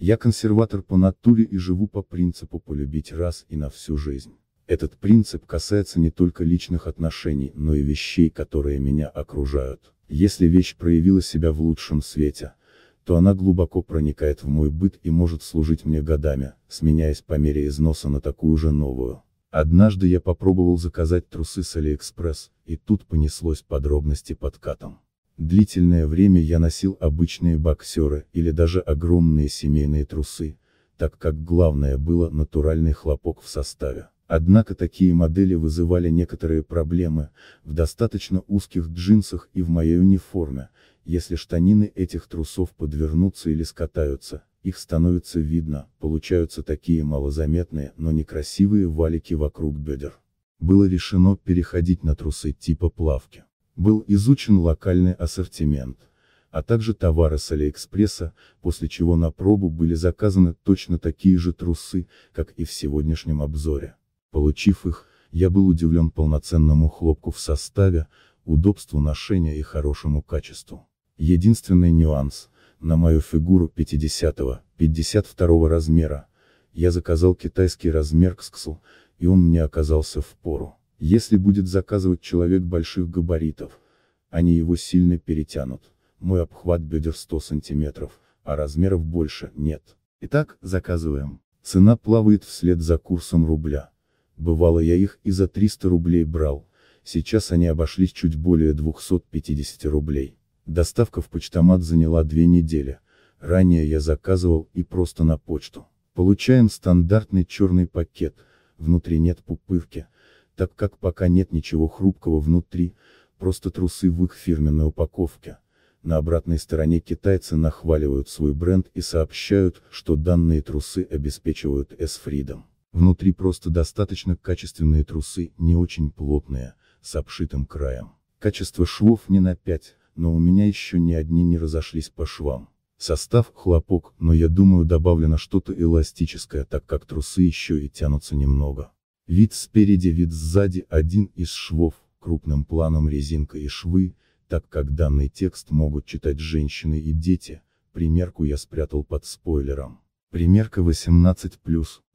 Я консерватор по натуре и живу по принципу полюбить раз и на всю жизнь. Этот принцип касается не только личных отношений, но и вещей, которые меня окружают. Если вещь проявила себя в лучшем свете, то она глубоко проникает в мой быт и может служить мне годами, сменяясь по мере износа на такую же новую. Однажды я попробовал заказать трусы с Алиэкспресс, и тут понеслось подробности подкатом. Длительное время я носил обычные боксеры или даже огромные семейные трусы, так как главное было натуральный хлопок в составе. Однако такие модели вызывали некоторые проблемы, в достаточно узких джинсах и в моей униформе, если штанины этих трусов подвернутся или скатаются, их становится видно, получаются такие малозаметные, но некрасивые валики вокруг бедер. Было решено переходить на трусы типа плавки. Был изучен локальный ассортимент, а также товары с Алиэкспресса, после чего на пробу были заказаны точно такие же трусы, как и в сегодняшнем обзоре. Получив их, я был удивлен полноценному хлопку в составе, удобству ношения и хорошему качеству. Единственный нюанс, на мою фигуру 50-го, 52-го размера, я заказал китайский размер XXL, и он мне оказался в пору. Если будет заказывать человек больших габаритов, они его сильно перетянут. Мой обхват бедер 100 сантиметров, а размеров больше нет. Итак, заказываем. Цена плавает вслед за курсом рубля. Бывало я их и за 300 рублей брал, сейчас они обошлись чуть более 250 рублей. Доставка в почтомат заняла две недели, ранее я заказывал и просто на почту. Получаем стандартный черный пакет, внутри нет пупырки, так как пока нет ничего хрупкого внутри, просто трусы в их фирменной упаковке. На обратной стороне китайцы нахваливают свой бренд и сообщают, что данные трусы обеспечивают S-Freedom. Внутри просто достаточно качественные трусы, не очень плотные, с обшитым краем. Качество швов не на 5, но у меня еще ни одни не разошлись по швам. Состав – хлопок, но я думаю добавлено что-то эластическое, так как трусы еще и тянутся немного. Вид спереди, вид сзади, один из швов, крупным планом резинка и швы, так как данный текст могут читать женщины и дети, примерку я спрятал под спойлером. Примерка 18+,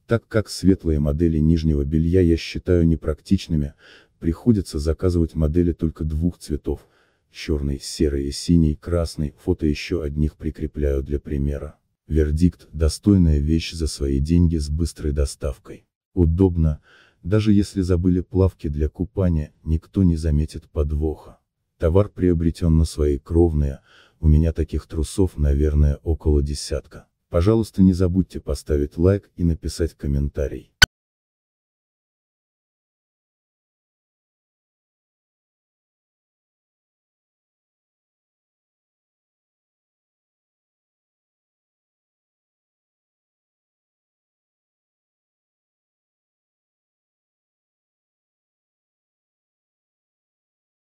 так как светлые модели нижнего белья я считаю непрактичными, приходится заказывать модели только двух цветов, черный, серый и синий, красный, фото еще одних прикрепляю для примера. Вердикт – достойная вещь за свои деньги с быстрой доставкой. Удобно, даже если забыли плавки для купания, никто не заметит подвоха. Товар приобретен на свои кровные, у меня таких трусов, наверное, около десятка. Пожалуйста, не забудьте поставить лайк и написать комментарий.